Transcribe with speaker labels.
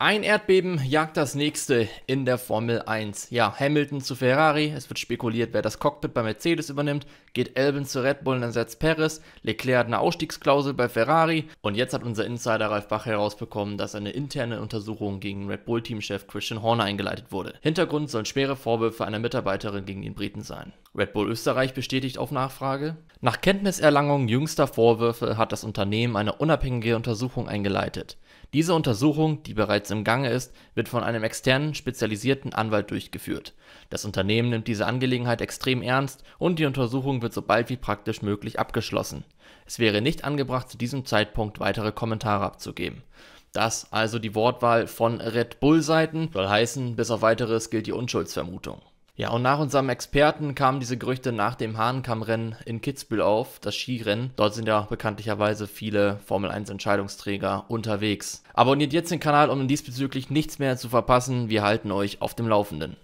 Speaker 1: Ein Erdbeben jagt das nächste in der Formel 1. Ja, Hamilton zu Ferrari, es wird spekuliert, wer das Cockpit bei Mercedes übernimmt, geht Elvin zu Red Bull und ersetzt Perez, Leclerc hat eine Ausstiegsklausel bei Ferrari und jetzt hat unser Insider Ralf Bach herausbekommen, dass eine interne Untersuchung gegen Red Bull Teamchef Christian Horner eingeleitet wurde. Hintergrund sollen schwere Vorwürfe einer Mitarbeiterin gegen den Briten sein. Red Bull Österreich bestätigt auf Nachfrage. Nach Kenntniserlangung jüngster Vorwürfe hat das Unternehmen eine unabhängige Untersuchung eingeleitet. Diese Untersuchung, die bereits im Gange ist, wird von einem externen, spezialisierten Anwalt durchgeführt. Das Unternehmen nimmt diese Angelegenheit extrem ernst und die Untersuchung wird so bald wie praktisch möglich abgeschlossen. Es wäre nicht angebracht, zu diesem Zeitpunkt weitere Kommentare abzugeben. Das also die Wortwahl von Red Bull-Seiten soll heißen, bis auf weiteres gilt die Unschuldsvermutung. Ja, und nach unserem Experten kamen diese Gerüchte nach dem Hahnkammrennen in Kitzbühel auf, das Skirennen. Dort sind ja bekanntlicherweise viele Formel-1-Entscheidungsträger unterwegs. Abonniert jetzt den Kanal, um diesbezüglich nichts mehr zu verpassen. Wir halten euch auf dem Laufenden.